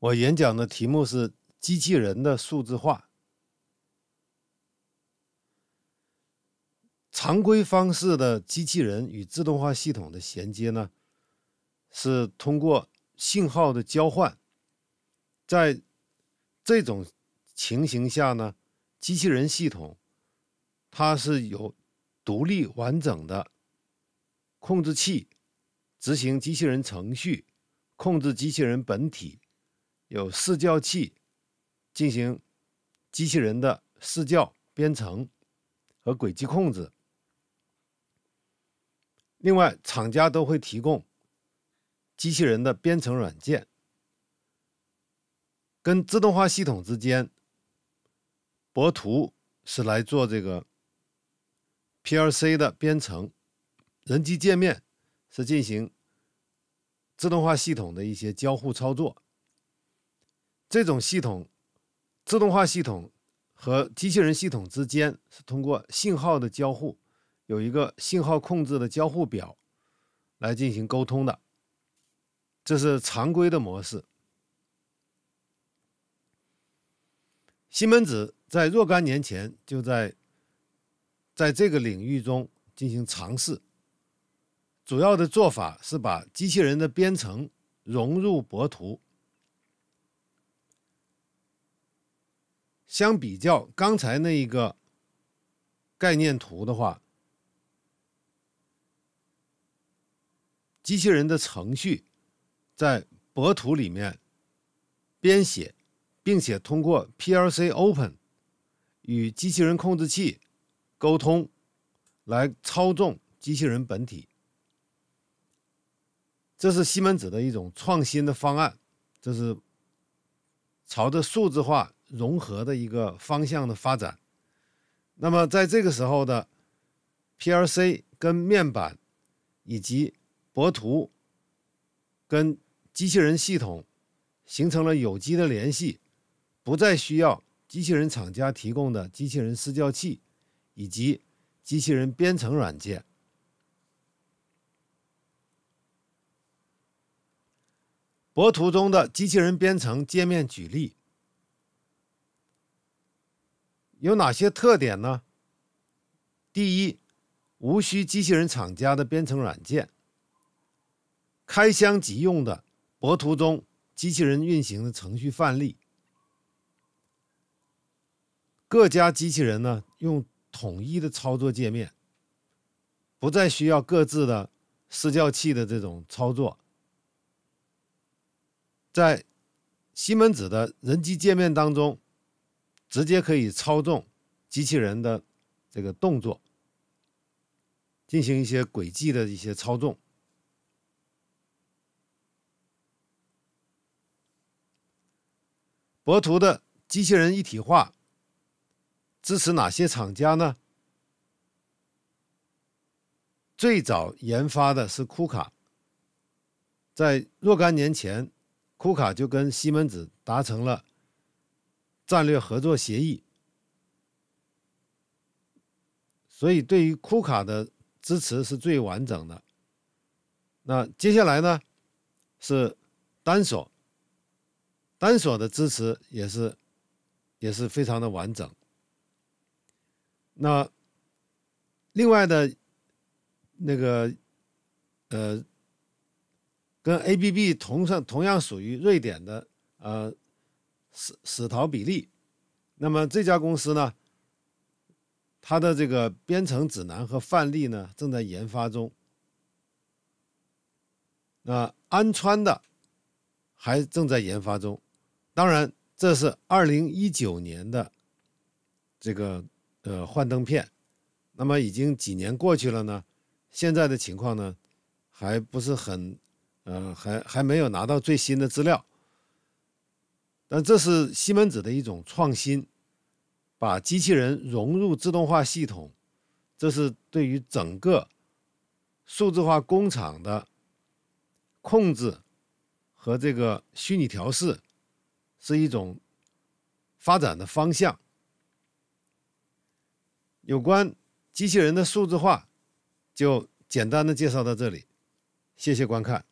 我演讲的题目是“机器人的数字化”。常规方式的机器人与自动化系统的衔接呢，是通过信号的交换。在这种情形下呢，机器人系统它是有独立完整的控制器，执行机器人程序，控制机器人本体。有示教器进行机器人的示教、编程和轨迹控制。另外，厂家都会提供机器人的编程软件，跟自动化系统之间，博图是来做这个 PLC 的编程，人机界面是进行自动化系统的一些交互操作。这种系统、自动化系统和机器人系统之间是通过信号的交互，有一个信号控制的交互表来进行沟通的，这是常规的模式。西门子在若干年前就在在这个领域中进行尝试，主要的做法是把机器人的编程融入博图。相比较刚才那一个概念图的话，机器人的程序在博图里面编写，并且通过 PLC Open 与机器人控制器沟通，来操纵机器人本体。这是西门子的一种创新的方案，这是朝着数字化。融合的一个方向的发展，那么在这个时候的 PLC 跟面板以及博图跟机器人系统形成了有机的联系，不再需要机器人厂家提供的机器人私教器以及机器人编程软件。博图中的机器人编程界面举例。有哪些特点呢？第一，无需机器人厂家的编程软件，开箱即用的博途中机器人运行的程序范例。各家机器人呢用统一的操作界面，不再需要各自的示教器的这种操作。在西门子的人机界面当中。直接可以操纵机器人的这个动作，进行一些轨迹的一些操纵。博图的机器人一体化支持哪些厂家呢？最早研发的是库卡，在若干年前，库卡就跟西门子达成了。战略合作协议，所以对于库卡的支持是最完整的。那接下来呢，是单索，单索的支持也是也是非常的完整。那另外的，那个，呃，跟 ABB 同上，同样属于瑞典的，呃。史史陶比利，那么这家公司呢，它的这个编程指南和范例呢，正在研发中。那安川的还正在研发中。当然，这是二零一九年的这个呃幻灯片。那么已经几年过去了呢？现在的情况呢，还不是很，呃还还没有拿到最新的资料。但这是西门子的一种创新，把机器人融入自动化系统，这是对于整个数字化工厂的控制和这个虚拟调试是一种发展的方向。有关机器人的数字化，就简单的介绍到这里，谢谢观看。